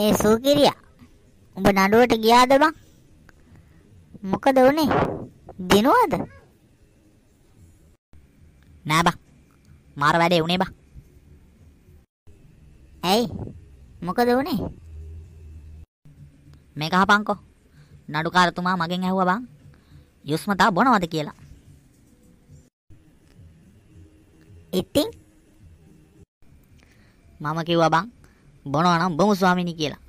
ඒ සූකිරියා උඹ නඩුවට ගියාද බං? මොකද උනේ? දිනුවද? නෑ බං. මාර වැඩේ උනේ බං. ඇයි? මොකද උනේ? මේක අහපන්කෝ. නඩුකාරතුමා මගෙන් ඇහුවා බං. යුස්මතා බොනවද කියලා. ඉතින් මම කිව්වා බං බොනවා නම් බොමු ස්වාමීනි කියලා.